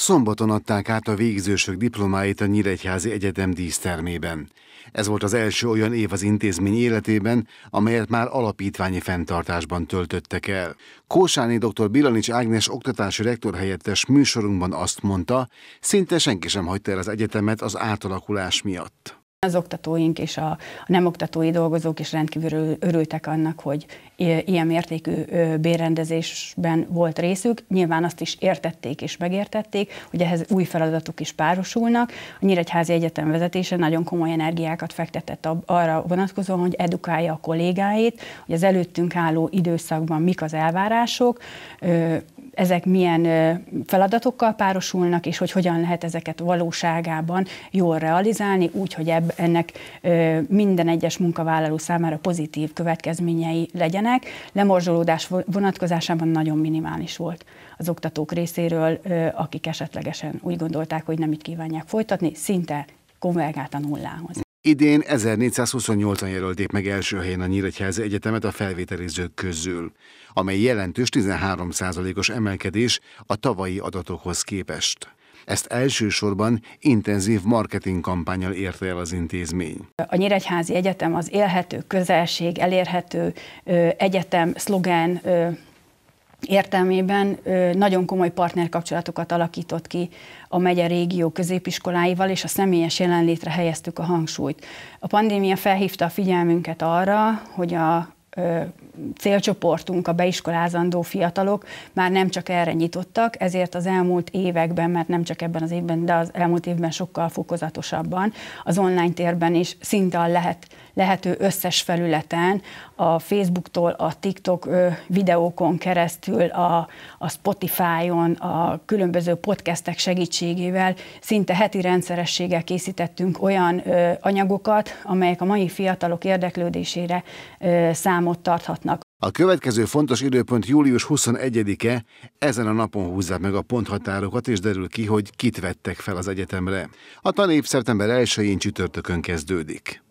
Szombaton adták át a végzősök diplomáit a Nyíregyházi Egyetem dísztermében. Ez volt az első olyan év az intézmény életében, amelyet már alapítványi fenntartásban töltöttek el. Kósáni dr. Bilanics Ágnes oktatási rektor helyettes műsorunkban azt mondta, szinte senki sem hagyta el az egyetemet az átalakulás miatt. Az oktatóink és a nem oktatói dolgozók is rendkívül örültek annak, hogy ilyen mértékű bérrendezésben volt részük. Nyilván azt is értették és megértették, hogy ehhez új feladatok is párosulnak. A Nyíregyházi Egyetem vezetése nagyon komoly energiákat fektetett arra vonatkozóan, hogy edukálja a kollégáit, hogy az előttünk álló időszakban mik az elvárások, ezek milyen feladatokkal párosulnak, és hogy hogyan lehet ezeket valóságában jól realizálni, úgy, hogy ebb, ennek minden egyes munkavállaló számára pozitív következményei legyenek. Lemorzsolódás vonatkozásában nagyon minimális volt az oktatók részéről, akik esetlegesen úgy gondolták, hogy nem itt kívánják folytatni, szinte konvergált a nullához. Idén 1428-an jelölték meg első helyen a Nyíregyházi Egyetemet a felvételizők közül, amely jelentős 13%-os emelkedés a tavalyi adatokhoz képest. Ezt elsősorban intenzív marketing kampányal érte el az intézmény. A Nyíregyházi Egyetem az élhető közelség, elérhető ö, egyetem szlogán ö, értelmében nagyon komoly partnerkapcsolatokat alakított ki a megye régió középiskoláival, és a személyes jelenlétre helyeztük a hangsúlyt. A pandémia felhívta a figyelmünket arra, hogy a célcsoportunk, a beiskolázandó fiatalok már nem csak erre nyitottak, ezért az elmúlt években, mert nem csak ebben az évben, de az elmúlt évben sokkal fokozatosabban az online térben is szinte a lehet lehető összes felületen, a Facebooktól a TikTok videókon keresztül, a, a Spotify-on, a különböző podcastek segítségével szinte heti rendszerességgel készítettünk olyan anyagokat, amelyek a mai fiatalok érdeklődésére számot tarthatnak. A következő fontos időpont július 21-e, ezen a napon húzzák meg a ponthatárokat, és derül ki, hogy kit vettek fel az egyetemre. A tanév szeptember 1-én csütörtökön kezdődik.